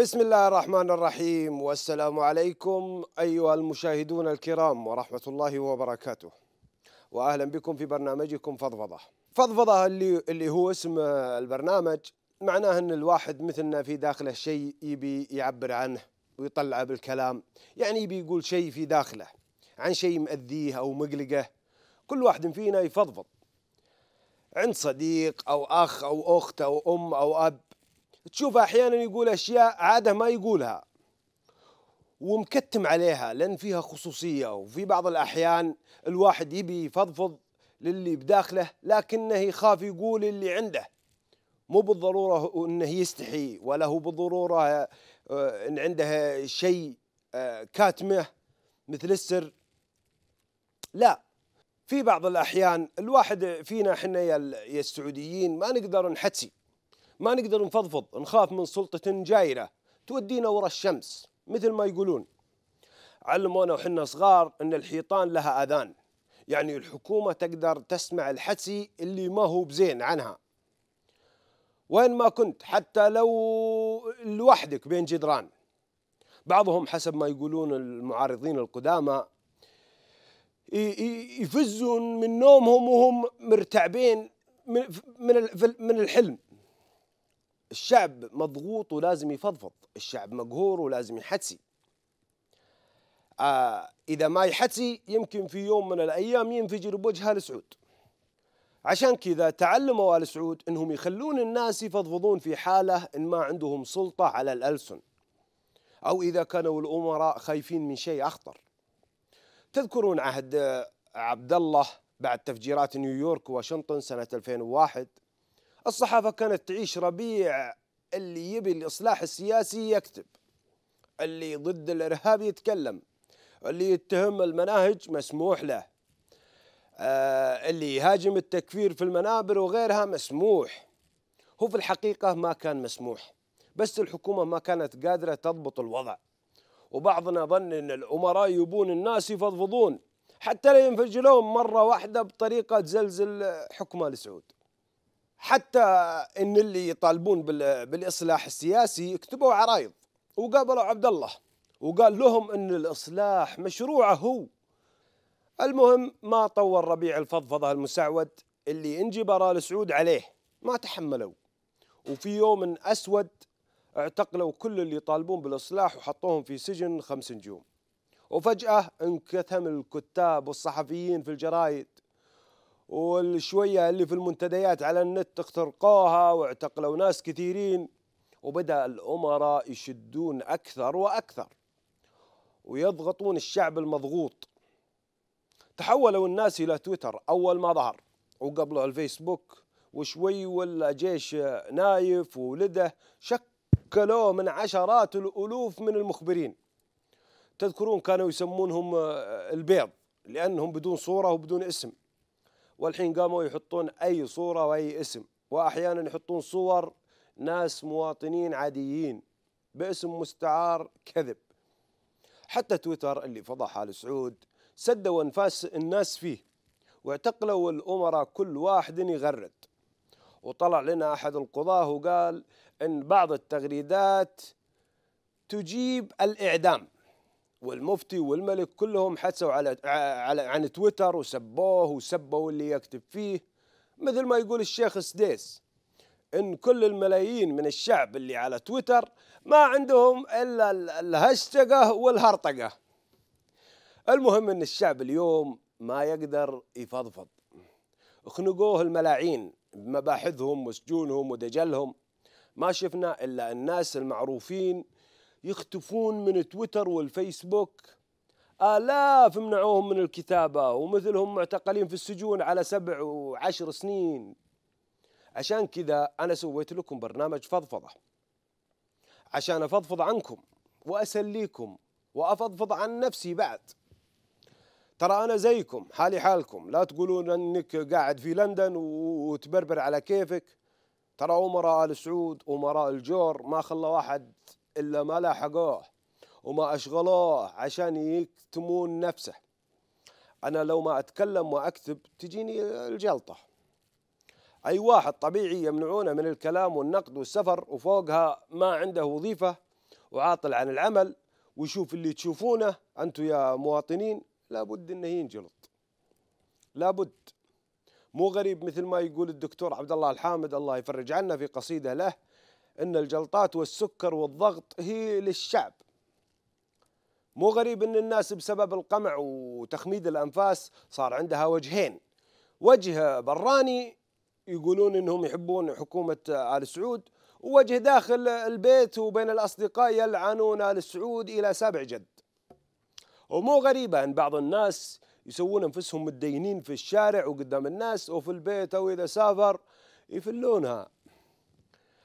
بسم الله الرحمن الرحيم والسلام عليكم أيها المشاهدون الكرام ورحمة الله وبركاته وأهلا بكم في برنامجكم فضفضة فضفضة اللي, اللي هو اسم البرنامج معناه أن الواحد مثلنا في داخله شيء يبي يعبر عنه ويطلعه بالكلام يعني يبي يقول شيء في داخله عن شيء مأذيه أو مقلقه كل واحد فينا يفضفض عند صديق أو أخ أو أخت أو أم أو أب تشوف احيانا يقول اشياء عاده ما يقولها ومكتم عليها لان فيها خصوصيه وفي بعض الاحيان الواحد يبي يفضفض للي بداخله لكنه يخاف يقول اللي عنده مو بالضروره انه يستحي ولا هو بالضروره آه، ان عنده شيء آه، كاتمه مثل السر لا في بعض الاحيان الواحد فينا احنا يا السعوديين ما نقدر نحتسي ما نقدر نفضفض نخاف من سلطة جائرة تودينا ورا الشمس مثل ما يقولون علمونا وحنا صغار أن الحيطان لها أذان يعني الحكومة تقدر تسمع الحسي اللي ما هو بزين عنها وين ما كنت حتى لو لوحدك بين جدران بعضهم حسب ما يقولون المعارضين القدامى يفزون من نومهم وهم مرتعبين من من الحلم الشعب مضغوط ولازم يفضفض الشعب مقهور ولازم يحتسي آه إذا ما يحتسي يمكن في يوم من الأيام ينفجر بوجه آل سعود عشان كذا تعلموا آل سعود أنهم يخلون الناس يفضفضون في حالة إن ما عندهم سلطة على الألسن أو إذا كانوا الأمراء خايفين من شيء أخطر تذكرون عهد عبد الله بعد تفجيرات نيويورك وواشنطن سنة 2001 الصحافة كانت تعيش ربيع اللي يبي الإصلاح السياسي يكتب اللي ضد الإرهاب يتكلم اللي يتهم المناهج مسموح له آه اللي يهاجم التكفير في المنابر وغيرها مسموح هو في الحقيقة ما كان مسموح بس الحكومة ما كانت قادرة تضبط الوضع وبعضنا ظن أن الأمراء يبون الناس يفضفضون حتى لا ينفجلون مرة واحدة بطريقة تزلزل حكم آل سعود حتى ان اللي يطالبون بالاصلاح السياسي كتبوا عرايض وقابلوا عبد الله وقال لهم ان الاصلاح مشروعه هو المهم ما طول ربيع الفضفضه المسعود اللي انجبر ال سعود عليه ما تحملوا وفي يوم اسود اعتقلوا كل اللي يطالبون بالاصلاح وحطوهم في سجن خمس نجوم وفجاه انكثم الكتاب والصحفيين في الجرايد والشوية اللي في المنتديات على النت اخترقوها واعتقلوا ناس كثيرين وبدأ الأمراء يشدون أكثر وأكثر ويضغطون الشعب المضغوط تحولوا الناس إلى تويتر أول ما ظهر وقبله الفيسبوك وشوي ولا جيش نايف وولده شكلوه من عشرات الألوف من المخبرين تذكرون كانوا يسمونهم آه، البيض لأنهم بدون صورة وبدون اسم والحين قاموا يحطون أي صورة وأي اسم وأحيانا يحطون صور ناس مواطنين عاديين باسم مستعار كذب حتى تويتر اللي فضح آل سعود سدوا أنفاس الناس فيه واعتقلوا الأمراء كل واحد يغرد وطلع لنا أحد القضاة وقال إن بعض التغريدات تجيب الإعدام والمفتي والملك كلهم حسوا على, على عن تويتر وسبوه وسبوا اللي يكتب فيه مثل ما يقول الشيخ سديس ان كل الملايين من الشعب اللي على تويتر ما عندهم الا الهشتقه والهرطقه المهم ان الشعب اليوم ما يقدر يفضفض خنقوه الملاعين بمباحثهم وسجونهم ودجلهم ما شفنا الا الناس المعروفين يختفون من تويتر والفيسبوك آلاف منعوهم من الكتابة ومثلهم معتقلين في السجون على سبع وعشر سنين عشان كذا أنا سويت لكم برنامج فضفضة عشان أفضفض عنكم وأسليكم وأفضفض عن نفسي بعد ترى أنا زيكم حالي حالكم لا تقولون أنك قاعد في لندن وتبربر على كيفك ترى أمراء آل سعود أمراء الجور ما خلى واحد إلا ما لاحقوه وما أشغلوه عشان يكتمون نفسه أنا لو ما أتكلم وأكتب تجيني الجلطة أي واحد طبيعي يمنعونه من الكلام والنقد والسفر وفوقها ما عنده وظيفة وعاطل عن العمل ويشوف اللي تشوفونه أنتم يا مواطنين لابد أنه ينجلط لابد مو غريب مثل ما يقول الدكتور عبد الله الحامد الله يفرج عنا في قصيدة له أن الجلطات والسكر والضغط هي للشعب مو غريب أن الناس بسبب القمع وتخميد الأنفاس صار عندها وجهين وجه براني يقولون أنهم يحبون حكومة آل سعود ووجه داخل البيت وبين الأصدقاء يلعنون آل سعود إلى سابع جد ومو غريبة أن بعض الناس يسوون أنفسهم متدينين في الشارع وقدام الناس وفي البيت أو إذا سافر يفلونها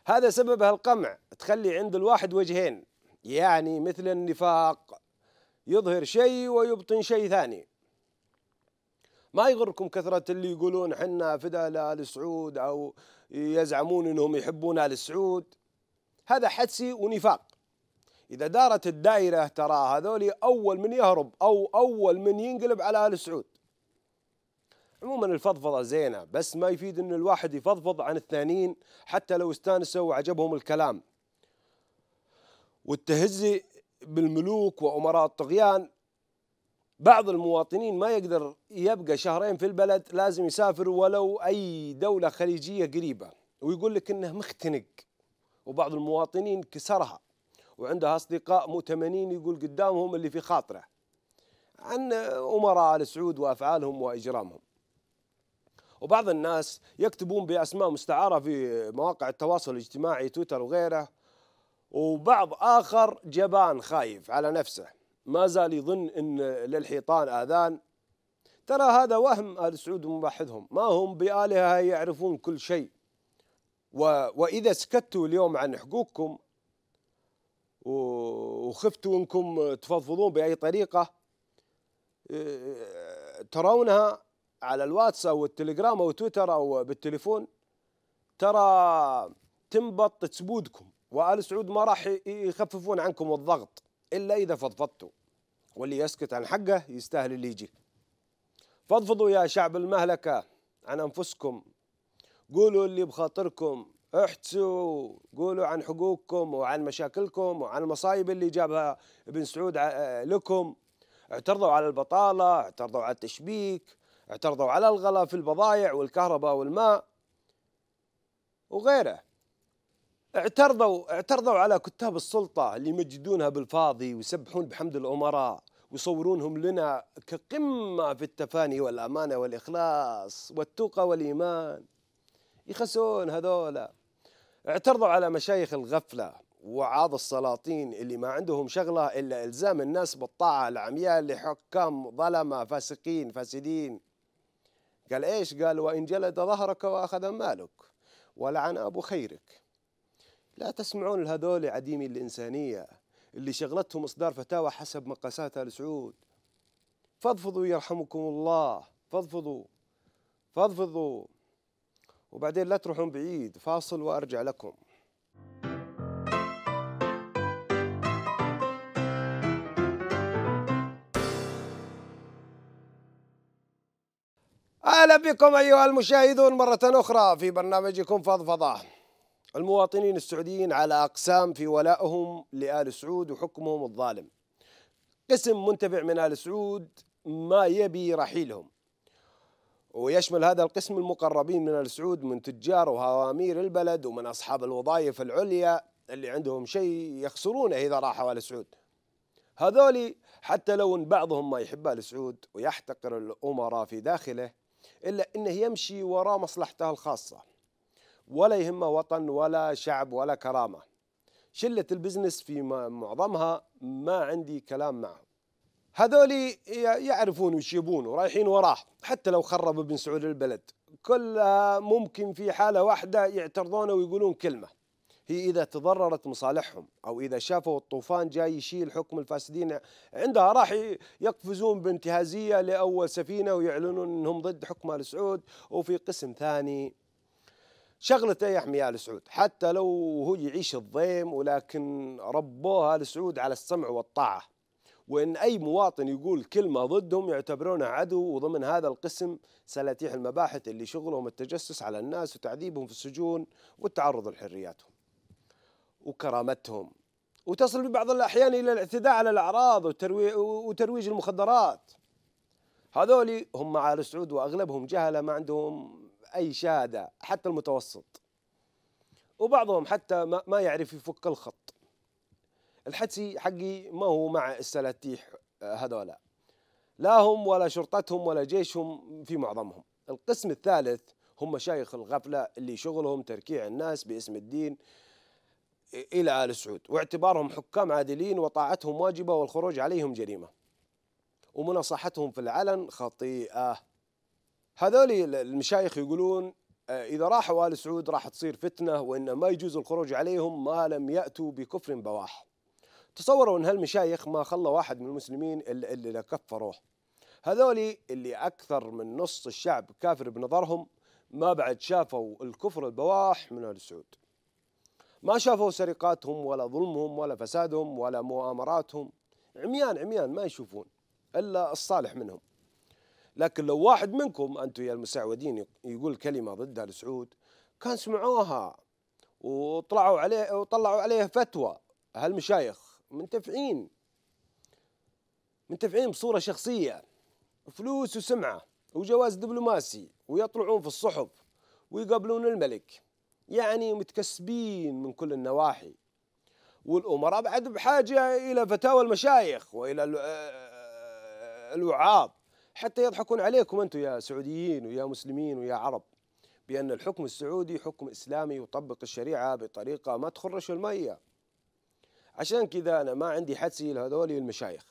هذا سببها القمع تخلي عند الواحد وجهين يعني مثل النفاق يظهر شيء ويبطن شيء ثاني ما يغركم كثرة اللي يقولون حنا فدا لآل سعود أو يزعمون أنهم يحبون آل سعود هذا حدسي ونفاق إذا دارت الدائرة ترى هذولي أول من يهرب أو أول من ينقلب على آل سعود عموما الفضفضه زينه بس ما يفيد ان الواحد يفضفض عن الثانيين حتى لو استانسوا وعجبهم الكلام والتهزي بالملوك وامراء الطغيان بعض المواطنين ما يقدر يبقى شهرين في البلد لازم يسافر ولو اي دوله خليجيه قريبه ويقول لك انه مختنق وبعض المواطنين كسرها وعندها اصدقاء مؤتمنين يقول قدامهم اللي في خاطره عن امراء السعود وافعالهم واجرامهم وبعض الناس يكتبون باسماء مستعاره في مواقع التواصل الاجتماعي تويتر وغيره وبعض اخر جبان خايف على نفسه ما زال يظن ان للحيطان اذان ترى هذا وهم ال سعود وموحدهم ما هم بالهه يعرفون كل شيء و... واذا سكتوا اليوم عن حقوقكم وخفتوا انكم تفضفضون باي طريقه آه، ترونها على الواتس او التليجرام او تويتر او بالتليفون ترى تنبط تسبودكم وال سعود ما راح يخففون عنكم الضغط الا اذا فضفضتوا واللي يسكت عن حقه يستاهل اللي يجي فضفضوا يا شعب المهلكه عن انفسكم قولوا اللي بخاطركم احتسوا قولوا عن حقوقكم وعن مشاكلكم وعن المصايب اللي جابها ابن سعود لكم اعترضوا على البطاله اعترضوا على التشبيك اعترضوا على الغلاء في البضائع والكهرباء والماء وغيره اعترضوا اعترضوا على كتاب السلطة اللي يمجدونها بالفاضي ويسبحون بحمد الأمراء ويصورونهم لنا كقمة في التفاني والأمانة والإخلاص والتقى والإيمان يخسون هذولا اعترضوا على مشايخ الغفلة وعاض السلاطين اللي ما عندهم شغلة إلا إلزام الناس بالطاعة العمياء لحكام ظلمة فاسقين فاسدين قال ايش قال وان جلد ظهرك واخذ مالك ولعن ابو خيرك لا تسمعون لهذول عديمي الانسانيه اللي شغلتهم اصدار فتاوى حسب مقاسات ال سعود فاضفضوا يرحمكم الله فاضفضوا فاضفضوا وبعدين لا تروحون بعيد فاصل وارجع لكم اهلا بكم ايها المشاهدون مره اخرى في برنامجكم فضفضه. المواطنين السعوديين على اقسام في ولائهم لال سعود وحكمهم الظالم. قسم منتفع من ال سعود ما يبي رحيلهم. ويشمل هذا القسم المقربين من ال سعود من تجار وهوامير البلد ومن اصحاب الوظائف العليا اللي عندهم شيء يخسرونه اذا راحوا ال سعود. هذولي حتى لو ان بعضهم ما يحب ال سعود ويحتقر الامراء في داخله إلا أنه يمشي وراء مصلحته الخاصة ولا يهمه وطن ولا شعب ولا كرامة شلة البزنس في معظمها ما عندي كلام معه هذول يعرفون وش يبون ورايحين وراه حتى لو خرب ابن سعود البلد كلها ممكن في حالة واحدة يعترضونه ويقولون كلمة هي إذا تضررت مصالحهم أو إذا شافوا الطوفان جاي يشيل حكم الفاسدين عندها راح يقفزون بانتهازية لأول سفينة ويعلنون أنهم ضد حكم آل سعود وفي قسم ثاني شغلته يحمي آل سعود حتى لو هو يعيش الضيم ولكن ربوه آل سعود على السمع والطاعة وإن أي مواطن يقول كلمة ضدهم يعتبرونه عدو وضمن هذا القسم سلاتيح المباحث اللي شغلهم التجسس على الناس وتعذيبهم في السجون والتعرض لحرياتهم وكرامتهم وتصل في بعض الأحيان إلى الاعتداء على الأعراض وترويج المخدرات هذول هم مع آل سعود وأغلبهم جهلة ما عندهم أي شهادة حتى المتوسط وبعضهم حتى ما يعرف يفك الخط الحدسي حقي ما هو مع السلاتيح آه، هذولا لا هم ولا شرطتهم ولا جيشهم في معظمهم القسم الثالث هم مشايخ الغفلة اللي شغلهم تركيع الناس باسم الدين إلى آل سعود واعتبارهم حكام عادلين وطاعتهم واجبة والخروج عليهم جريمة ومناصحتهم في العلن خطيئة هذول المشايخ يقولون آه، إذا راحوا آل سعود راح تصير فتنة وإن ما يجوز الخروج عليهم ما لم يأتوا بكفر بواح تصوروا إن هالمشايخ ما خلى واحد من المسلمين اللي, اللي كفروه هذول اللي أكثر من نص الشعب كافر بنظرهم ما بعد شافوا الكفر البواح من آل سعود ما شافوا سرقاتهم ولا ظلمهم ولا فسادهم ولا مؤامراتهم عميان عميان ما يشوفون الا الصالح منهم لكن لو واحد منكم انتم يا المسعودين يقول كلمه ضد ال سعود كان سمعوها وطلعوا عليه وطلعوا عليه فتوى هالمشايخ منتفعين منتفعين بصوره شخصيه فلوس وسمعه وجواز دبلوماسي ويطلعون في الصحف ويقابلون الملك يعني متكسبين من كل النواحي والأمراء بعد بحاجة إلى فتاوى المشايخ وإلى آه، الوعاظ حتى يضحكون عليكم أنتم يا سعوديين ويا مسلمين ويا عرب بأن الحكم السعودي حكم إسلامي يطبق الشريعة بطريقة ما تخرش المية عشان كذا أنا ما عندي حدسي لهذول المشايخ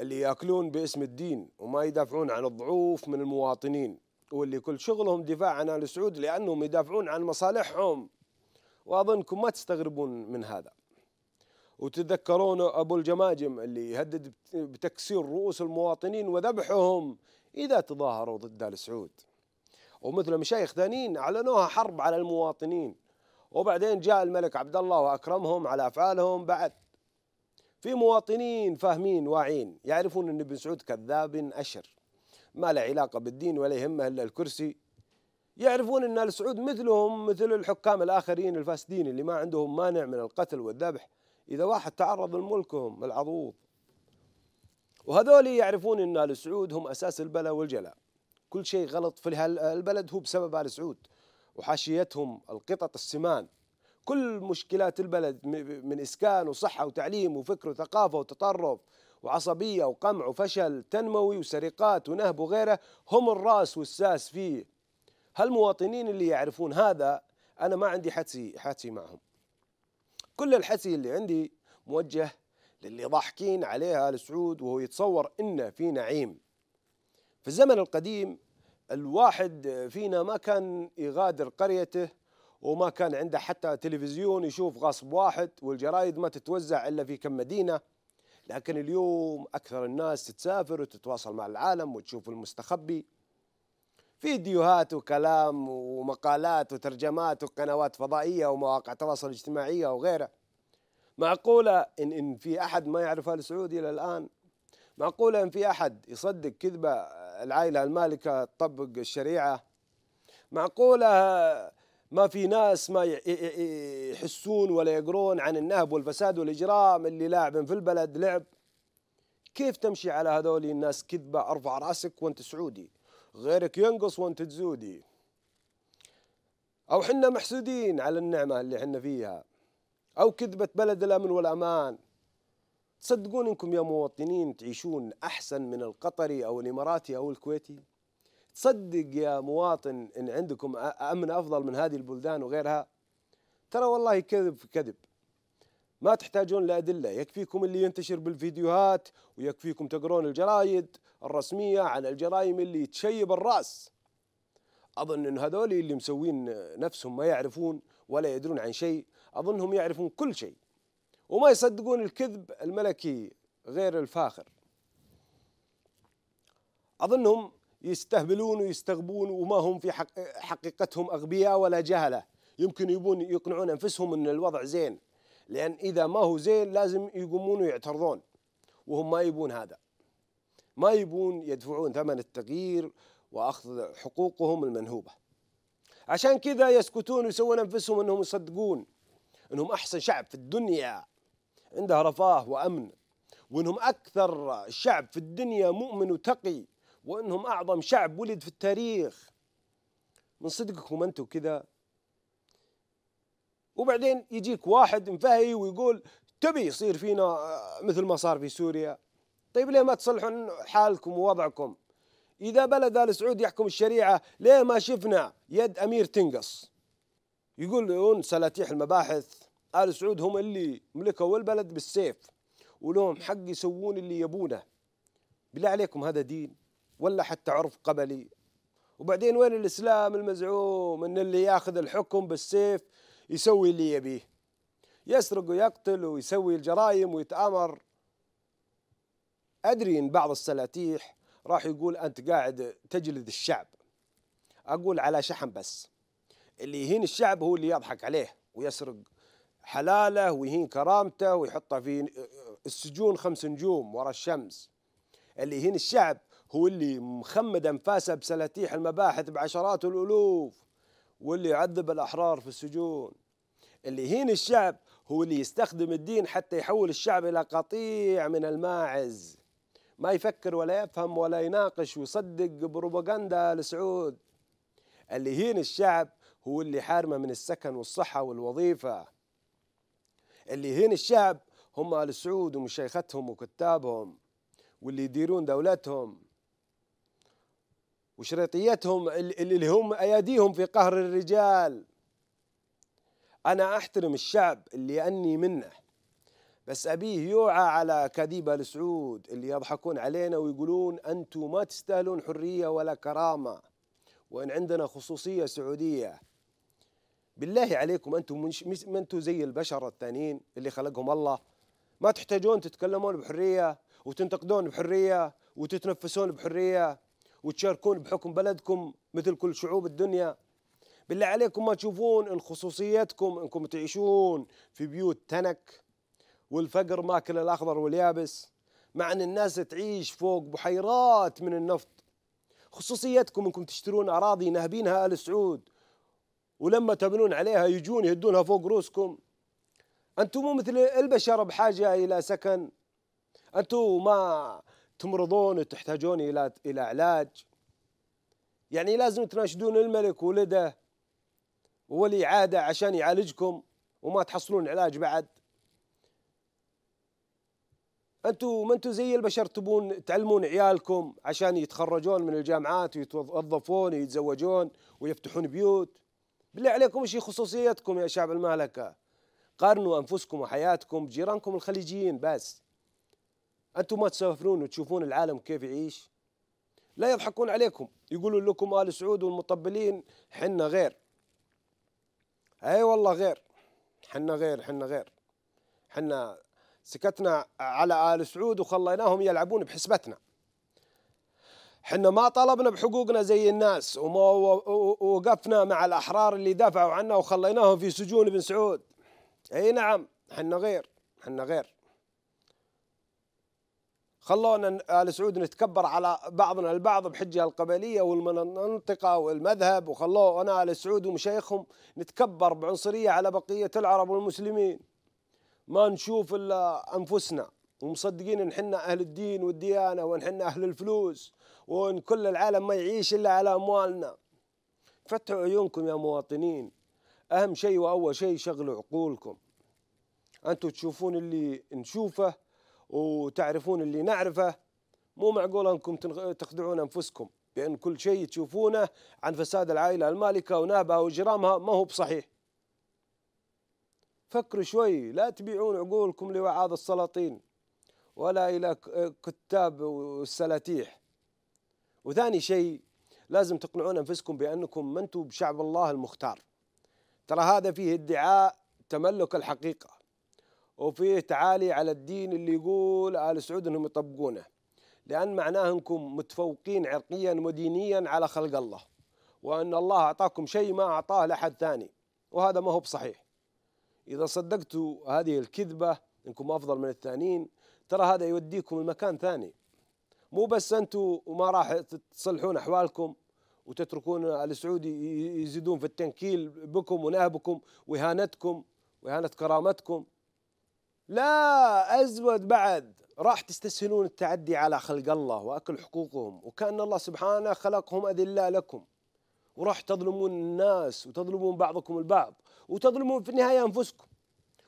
اللي ياكلون باسم الدين وما يدافعون عن الضعوف من المواطنين واللي كل شغلهم دفاع عن ال سعود لانهم يدافعون عن مصالحهم واظنكم ما تستغربون من هذا وتتذكرون ابو الجماجم اللي يهدد بتكسير رؤوس المواطنين وذبحهم اذا تظاهروا ضد ال سعود ومثل مشايخ ثانيين اعلنوها حرب على المواطنين وبعدين جاء الملك عبد الله واكرمهم على افعالهم بعد في مواطنين فاهمين واعين يعرفون ان ابن سعود كذاب اشر ما له علاقة بالدين ولا يهمه إلا الكرسي يعرفون أن السعود مثلهم مثل الحكام الآخرين الفاسدين اللي ما عندهم مانع من القتل والذبح إذا واحد تعرض لملكهم العضوض وهذول يعرفون أن السعود هم أساس البلاء والجلاء كل شيء غلط في البلد هو بسبب آل سعود وحاشيتهم القطط السمان كل مشكلات البلد من إسكان وصحة وتعليم وفكر وثقافة وتطرف وعصبية وقمع وفشل تنموي وسرقات ونهب وغيره هم الرأس والساس فيه هالمواطنين اللي يعرفون هذا أنا ما عندي حدسي حدسي معهم كل الحدسي اللي عندي موجه للي ضاحكين عليها السعود وهو يتصور إنه في نعيم في الزمن القديم الواحد فينا ما كان يغادر قريته وما كان عنده حتى تلفزيون يشوف غصب واحد والجرايد ما تتوزع إلا في كم مدينة لكن اليوم أكثر الناس تسافر وتتواصل مع العالم وتشوف المستخبي فيديوهات وكلام ومقالات وترجمات وقنوات فضائية ومواقع تواصل اجتماعية وغيرها معقولة إن, إن في أحد ما يعرف آل سعود إلى الآن معقولة إن في أحد يصدق كذبة العائلة المالكة تطبق الشريعة معقولة ما في ناس ما يحسون ولا يقرون عن النهب والفساد والإجرام اللي لاعب في البلد لعب كيف تمشي على هذول الناس كذبة أرفع رأسك وأنت سعودي غيرك ينقص وأنت تزودي أو حنا محسودين على النعمة اللي حنا فيها أو كذبة بلد الأمن والأمان تصدقون انكم يا مواطنين تعيشون احسن من القطري او الاماراتي او الكويتي صدق يا مواطن ان عندكم امن افضل من هذه البلدان وغيرها ترى والله كذب في كذب ما تحتاجون لادله يكفيكم اللي ينتشر بالفيديوهات ويكفيكم تقرون الجرايد الرسميه عن الجرائم اللي تشيب الراس اظن ان هذول اللي مسوين نفسهم ما يعرفون ولا يدرون عن شيء اظنهم يعرفون كل شيء وما يصدقون الكذب الملكي غير الفاخر اظنهم يستهبلون ويستغبون وما هم في حق حقيقتهم أغبياء ولا جهلة يمكن يبون يقنعون أنفسهم أن الوضع زين لأن إذا ما هو زين لازم يقومون ويعترضون وهم ما يبون هذا ما يبون يدفعون ثمن التغيير وأخذ حقوقهم المنهوبة عشان كذا يسكتون ويسوون أنفسهم أنهم يصدقون أنهم أحسن شعب في الدنيا عنده رفاه وأمن وأنهم أكثر شعب في الدنيا مؤمن وتقي وانهم اعظم شعب ولد في التاريخ من صدقكم انتم كذا وبعدين يجيك واحد مفهي ويقول تبي يصير فينا آه، مثل ما صار في سوريا طيب ليه ما تصلحون حالكم ووضعكم إذا بلد آل سعود يحكم الشريعة ليه ما شفنا يد أمير تنقص يقولون سلاتيح المباحث آل سعود هم اللي ملكوا البلد بالسيف ولهم حق يسوون اللي يبونه بالله عليكم هذا دين ولا حتى عرف قبلي وبعدين وين الإسلام المزعوم أن اللي ياخذ الحكم بالسيف يسوي اللي يبيه يسرق ويقتل ويسوي الجرائم ويتآمر أدري أن بعض السلاتيح راح يقول أنت قاعد تجلد الشعب أقول على شحم بس اللي يهين الشعب هو اللي يضحك عليه ويسرق حلاله ويهين كرامته ويحطه في آه، آه، السجون خمس نجوم ورا الشمس اللي يهين الشعب هو اللي مخمد أنفاسه بسلاتيح المباحث بعشرات الألوف واللي يعذب الأحرار في السجون اللي يهين الشعب هو اللي يستخدم الدين حتى يحول الشعب إلى قطيع من الماعز ما يفكر ولا يفهم ولا يناقش ويصدق بروباغندا لسعود اللي يهين الشعب هو اللي حارمه من السكن والصحة والوظيفة اللي يهين الشعب هم آل سعود ومشيختهم وكتابهم واللي يديرون دولتهم وشريطيتهم اللي هم اياديهم في قهر الرجال انا احترم الشعب اللي اني منه بس ابيه يوعى على كذيبه السعود اللي يضحكون علينا ويقولون انتم ما تستاهلون حريه ولا كرامه وان عندنا خصوصيه سعوديه بالله عليكم انتم مش ما انتم زي البشر الثانيين اللي خلقهم الله ما تحتاجون تتكلمون بحريه وتنتقدون بحريه وتتنفسون بحريه وتشاركون بحكم بلدكم مثل كل شعوب الدنيا بالله عليكم ما تشوفون ان خصوصيتكم انكم تعيشون في بيوت تنك والفقر ماكل الاخضر واليابس مع ان الناس تعيش فوق بحيرات من النفط خصوصيتكم انكم تشترون اراضي نهبينها ال سعود ولما تبنون عليها يجون يهدونها فوق رؤوسكم انتم مو مثل البشر بحاجه الى سكن انتم ما تمرضون وتحتاجون الى الى علاج يعني لازم تناشدون الملك ولده وولي عاده عشان يعالجكم وما تحصلون علاج بعد انتم ما انتم زي البشر تبون تعلمون عيالكم عشان يتخرجون من الجامعات ويتوظفون ويتزوجون ويفتحون بيوت بالله عليكم ايش خصوصيتكم يا شعب المملكه قارنوا انفسكم وحياتكم بجيرانكم الخليجيين بس انتم ما تسافرون وتشوفون العالم كيف يعيش لا يضحكون عليكم يقولون لكم ال سعود والمطبلين حنا غير اي والله غير حنا غير حنا غير حنا سكتنا على ال سعود وخليناهم يلعبون بحسبتنا حنا ما طلبنا بحقوقنا زي الناس وما وقفنا مع الاحرار اللي دافعوا عنا وخليناهم في سجون بن سعود اي نعم حنا غير حنا غير خلونا ال سعود نتكبر على بعضنا البعض بحجه القبليه والمنطقه والمذهب وخلونا ال سعود ومشايخهم نتكبر بعنصريه على بقيه العرب والمسلمين ما نشوف الا انفسنا ومصدقين ان حنا اهل الدين والديانه وان حنا اهل الفلوس وان كل العالم ما يعيش الا على اموالنا فتحوا عيونكم يا مواطنين اهم شيء واول شيء شغلوا عقولكم انتم تشوفون اللي نشوفه وتعرفون اللي نعرفه مو معقول انكم تخدعون انفسكم بان كل شيء تشوفونه عن فساد العائله المالكه ونابها وجرامها ما هو بصحيح. فكروا شوي لا تبيعون عقولكم لوعاظ السلاطين ولا الى كتاب والسلاتيح. وثاني شيء لازم تقنعون انفسكم بانكم ما انتم بشعب الله المختار. ترى هذا فيه ادعاء تملك الحقيقه وفيه تعالي على الدين اللي يقول آل سعود أنهم يطبقونه لأن معناه أنكم متفوقين عرقيا ودينيا على خلق الله وأن الله أعطاكم شيء ما أعطاه لأحد ثاني وهذا ما هو بصحيح إذا صدقتوا هذه الكذبة أنكم أفضل من الثانيين ترى هذا يوديكم لمكان ثاني مو بس أنتم وما راح تصلحون أحوالكم وتتركون السعودي يزيدون في التنكيل بكم ونهبكم وإهانتكم وإهانة كرامتكم لا أزود بعد راح تستسهلون التعدي على خلق الله وأكل حقوقهم وكأن الله سبحانه خلقهم اذله لكم وراح تظلمون الناس وتظلمون بعضكم البعض وتظلمون في النهاية أنفسكم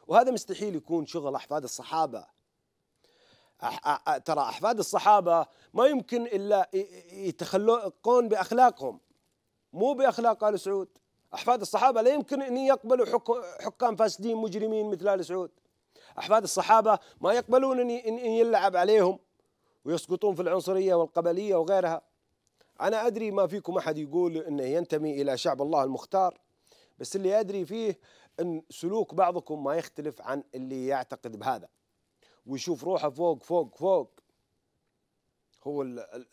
وهذا مستحيل يكون شغل أحفاد الصحابة أح أح ترى أحفاد الصحابة ما يمكن إلا يتخلقون بأخلاقهم مو بأخلاق آل سعود أحفاد الصحابة لا يمكن أن يقبلوا حكام فاسدين مجرمين مثل آل سعود أحفاد الصحابة ما يقبلون أن يلعب عليهم ويسقطون في العنصرية والقبلية وغيرها أنا أدري ما فيكم أحد يقول أنه ينتمي إلى شعب الله المختار بس اللي أدري فيه أن سلوك بعضكم ما يختلف عن اللي يعتقد بهذا ويشوف روحه فوق فوق فوق هو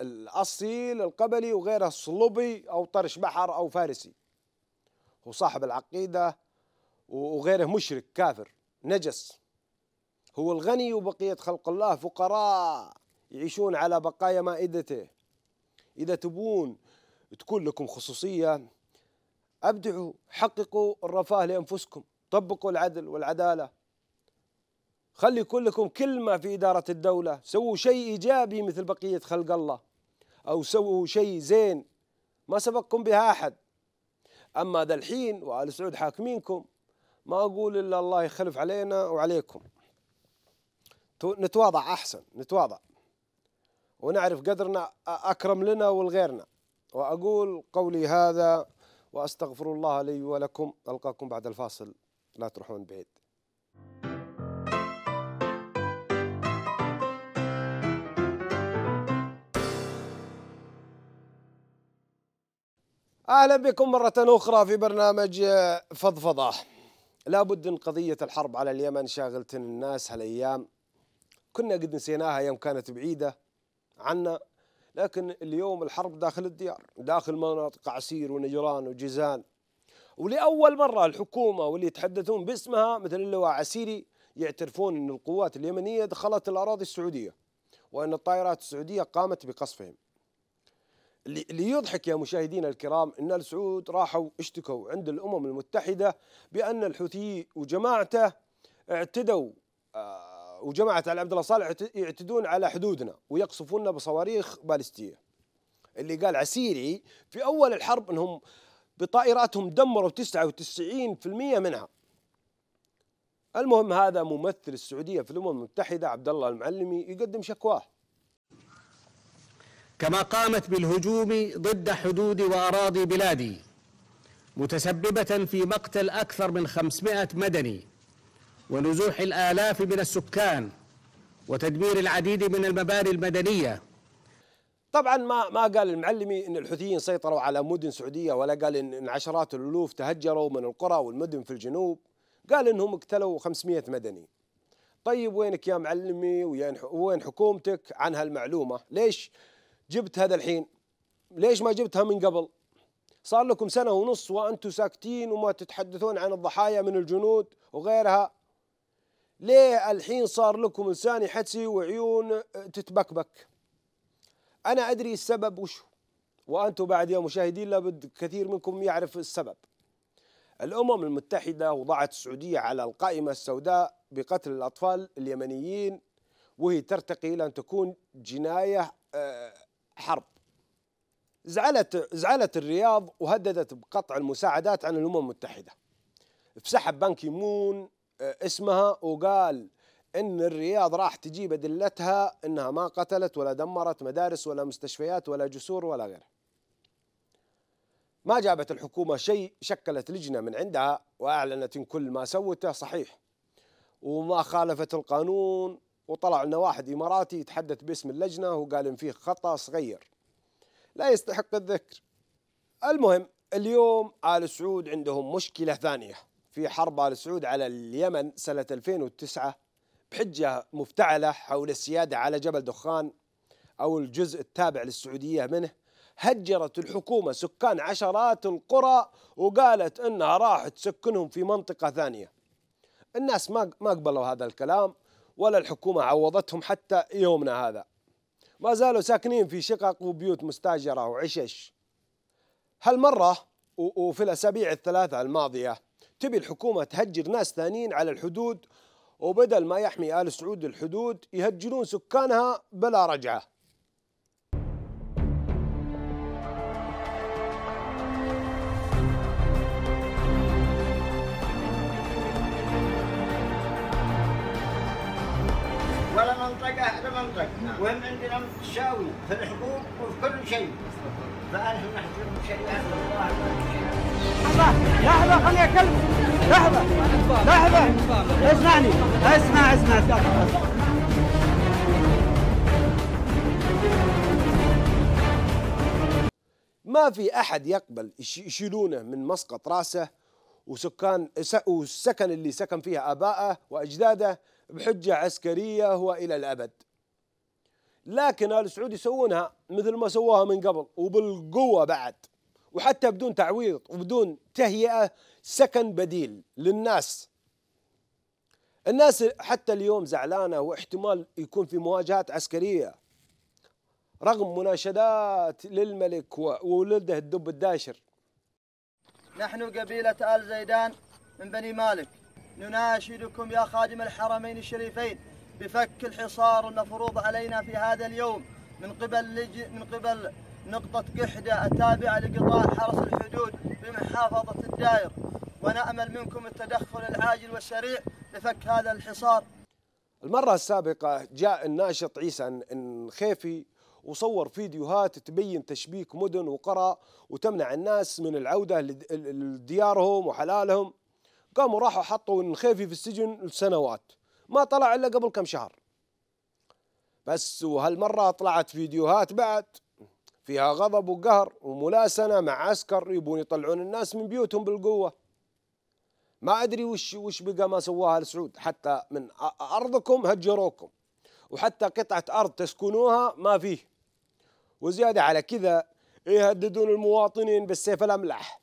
الأصيل القبلي وغيره صلبي أو طرش بحر أو فارسي هو صاحب العقيدة وغيره مشرك كافر نجس هو الغني وبقية خلق الله فقراء يعيشون على بقايا مائدته إذا تبون تكون لكم خصوصية أبدعوا حققوا الرفاه لأنفسكم طبقوا العدل والعدالة خلي كلكم كلمة في إدارة الدولة سووا شيء إيجابي مثل بقية خلق الله أو سووا شيء زين ما سبقكم بها أحد أما ذا الحين وآل سعود حاكمينكم ما أقول إلا الله يخلف علينا وعليكم نتواضع أحسن نتواضع ونعرف قدرنا أكرم لنا ولغيرنا وأقول قولي هذا وأستغفر الله لي ولكم ألقاكم بعد الفاصل لا تروحون بعيد اهلا بكم مره اخرى في برنامج فضفضه لابد ان قضيه الحرب على اليمن شاغله الناس هالايام كنا قد نسيناها يوم كانت بعيدة عنا لكن اليوم الحرب داخل الديار داخل مناطق عسير ونجران وجيزان ولأول مرة الحكومة واللي يتحدثون باسمها مثل اللواء عسيري يعترفون أن القوات اليمنية دخلت الأراضي السعودية وأن الطائرات السعودية قامت بقصفهم اللي يضحك يا مشاهدينا الكرام ان السعود راحوا اشتكوا عند الامم المتحده بان الحوثي وجماعته اعتدوا آه وجماعه علي عبد الله صالح يعتدون على حدودنا ويقصفوننا بصواريخ بالستيه اللي قال عسيري في اول الحرب انهم بطائراتهم دمروا 99% منها المهم هذا ممثل السعوديه في الامم المتحده عبد الله المعلمي يقدم شكواه كما قامت بالهجوم ضد حدود واراضي بلادي متسببه في مقتل اكثر من 500 مدني ونزوح الآلاف من السكان وتدمير العديد من المباني المدنية طبعا ما ما قال المعلمي ان الحوثيين سيطروا على مدن سعوديه ولا قال ان عشرات الالوف تهجروا من القرى والمدن في الجنوب قال انهم اقتلوا 500 مدني طيب وينك يا معلمي وين حكومتك عن هالمعلومه ليش جبت هذا الحين ليش ما جبتها من قبل صار لكم سنه ونص وانتم ساكتين وما تتحدثون عن الضحايا من الجنود وغيرها ليه الحين صار لكم انسان حتي وعيون آه، تتبكبك أنا أدري السبب وشو وأنتم بعد يا مشاهدين لابد كثير منكم يعرف السبب الأمم المتحدة وضعت السعودية على القائمة السوداء بقتل الأطفال اليمنيين وهي ترتقي إلى أن تكون جناية آه، حرب زعلت زعلت الرياض وهددت بقطع المساعدات عن الامم المتحده. فسحب بنك مون اسمها وقال ان الرياض راح تجيب ادلتها انها ما قتلت ولا دمرت مدارس ولا مستشفيات ولا جسور ولا غيره. ما جابت الحكومه شيء شكلت لجنه من عندها واعلنت ان كل ما سوته صحيح وما خالفت القانون وطلع لنا واحد اماراتي يتحدث باسم اللجنه وقال ان فيه خطا صغير لا يستحق الذكر. المهم اليوم ال سعود عندهم مشكله ثانيه في حرب آل سعود على اليمن سنة 2009 بحجة مفتعلة حول السيادة على جبل دخان أو الجزء التابع للسعودية منه هجرت الحكومة سكان عشرات القرى وقالت أنها راح تسكنهم في منطقة ثانية الناس ما ما قبلوا هذا الكلام ولا الحكومة عوضتهم حتى يومنا هذا ما زالوا ساكنين في شقق وبيوت مستاجرة وعشش هالمرة وفي الأسابيع الثلاثة الماضية تبي الحكومة تهجر ناس ثانيين على الحدود وبدل ما يحمي آل سعود الحدود يهجرون سكانها بلا رجعة ولا منطقة على منطقة وهم عندنا متساوي في الحقوق وفي كل شيء فأنا نحترم شريعة الله شيء لحظة لحظة خليني أكلمك لحظة لحظة اسمعني اسمع اسمع اسمع ما في احد يقبل يشيلونه من مسقط راسه وسكان والسكن اللي سكن فيها ابائه واجداده بحجه عسكريه والى الابد. لكن ال سعود يسوونها مثل ما سووها من قبل وبالقوه بعد. وحتى بدون تعويض وبدون تهيئة سكن بديل للناس الناس حتى اليوم زعلانة واحتمال يكون في مواجهات عسكرية رغم مناشدات للملك وولده الدب الداشر نحن قبيلة آل زيدان من بني مالك نناشدكم يا خادم الحرمين الشريفين بفك الحصار المفروض علينا في هذا اليوم من قبل من قبل نقطة قحدة التابعة لقطاع حرس الحدود بمحافظة الدائر ونأمل منكم التدخل العاجل والسريع لفك هذا الحصار المرة السابقة جاء الناشط عيسى الخيفي وصور فيديوهات تبين تشبيك مدن وقرى وتمنع الناس من العودة لديارهم وحلالهم قاموا راحوا حطوا الخيفي في السجن لسنوات ما طلع إلا قبل كم شهر بس وهالمرة طلعت فيديوهات بعد فيها غضب وقهر وملاسنة مع عسكر يبون يطلعون الناس من بيوتهم بالقوة ما أدري وش, وش بقى ما سواها لسعود حتى من أرضكم هجروكم وحتى قطعة أرض تسكنوها ما فيه وزيادة على كذا يهددون المواطنين بالسيف الأملح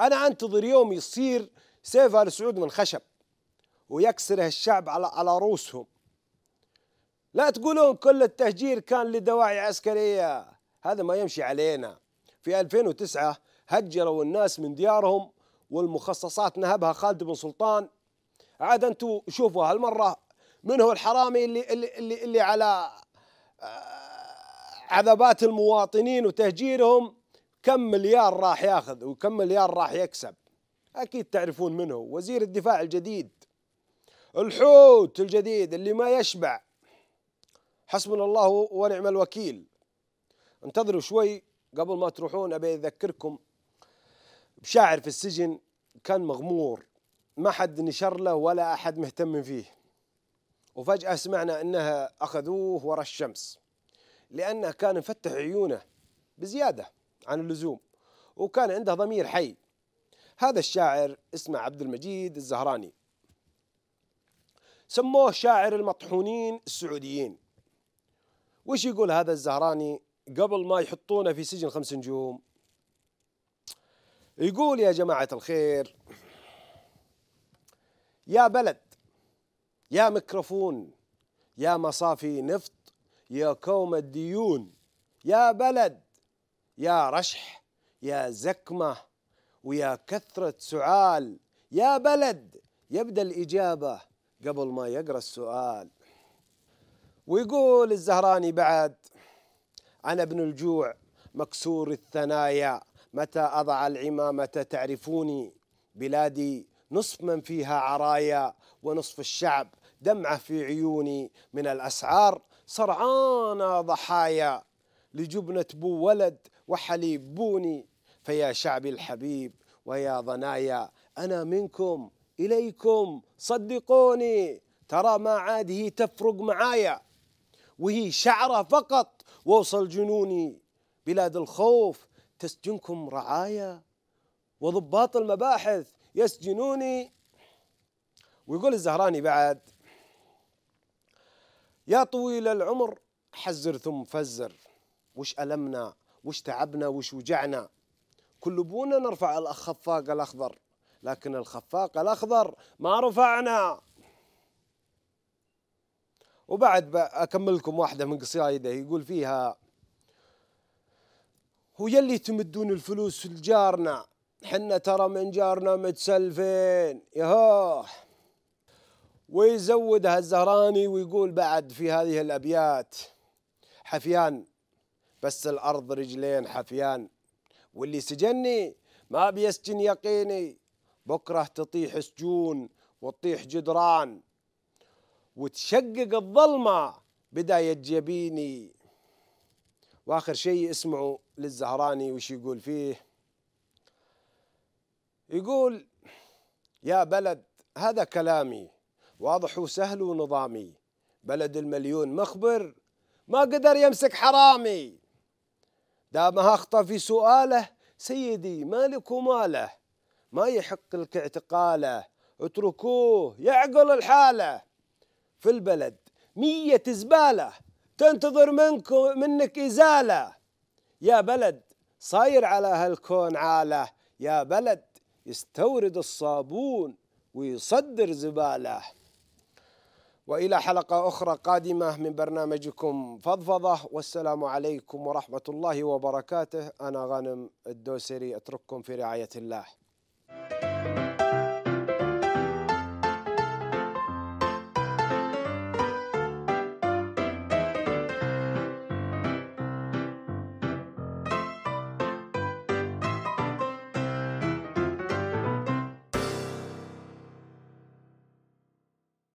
أنا أنتظر يوم يصير سيف آل سعود من خشب ويكسره الشعب على على رؤوسهم لا تقولون كل التهجير كان لدواعي عسكرية هذا ما يمشي علينا في 2009 هجروا الناس من ديارهم والمخصصات نهبها خالد بن سلطان عاد انتم شوفوا هالمرة من هو الحرامي اللي, اللي, اللي, اللي على آه، عذابات المواطنين وتهجيرهم كم مليار راح ياخذ وكم مليار راح يكسب اكيد تعرفون منه وزير الدفاع الجديد الحوت الجديد اللي ما يشبع حسبنا الله ونعم الوكيل انتظروا شوي قبل ما تروحون ابي اذكركم بشاعر في السجن كان مغمور ما حد نشر له ولا احد مهتم فيه وفجاه سمعنا انها اخذوه ورا الشمس لانه كان مفتح عيونه بزياده عن اللزوم وكان عنده ضمير حي هذا الشاعر اسمه عبد المجيد الزهراني سموه شاعر المطحونين السعوديين وش يقول هذا الزهراني قبل ما يحطونه في سجن خمس نجوم يقول يا جماعة الخير يا بلد يا ميكروفون يا مصافي نفط يا كوم الديون يا بلد يا رشح يا زكمة ويا كثرة سعال يا بلد يبدأ الإجابة قبل ما يقرأ السؤال ويقول الزهراني بعد أنا ابن الجوع مكسور الثنايا متى أضع العمامة تعرفوني بلادي نصف من فيها عرايا ونصف الشعب دمعة في عيوني من الأسعار صرعانا ضحايا لجبنة بو ولد وحليب بوني فيا شعبي الحبيب ويا ضنايا أنا منكم إليكم صدقوني ترى ما عاد هي تفرق معايا وهي شعره فقط ووصل جنوني بلاد الخوف تسجنكم رعايا وضباط المباحث يسجنوني ويقول الزهراني بعد يا طويل العمر حزر ثم فزر وش ألمنا وش تعبنا وش وجعنا كل بونا نرفع الخفاق الأخضر لكن الخفاق الأخضر ما رفعنا وبعد اكمل لكم واحده من قصايده يقول فيها هو يلي تمدون الفلوس لجارنا حنا ترى من جارنا متسلفين يهوه ويزودها الزهراني ويقول بعد في هذه الابيات حفيان بس الارض رجلين حفيان واللي سجني ما بيسجن يقيني بكره تطيح سجون وتطيح جدران وتشقق الظلمة بداية جبيني وآخر شيء اسمعوا للزهراني وش يقول فيه يقول يا بلد هذا كلامي واضح وسهل ونظامي بلد المليون مخبر ما قدر يمسك حرامي دامها اخطا في سؤاله سيدي مالك وماله ما يحق لك اعتقاله اتركوه يعقل الحاله في البلد مية زبالة تنتظر منك منك إزالة يا بلد صاير على هالكون عالة يا بلد يستورد الصابون ويصدر زباله والى حلقه اخرى قادمه من برنامجكم فضفضه والسلام عليكم ورحمه الله وبركاته انا غانم الدوسري اترككم في رعايه الله.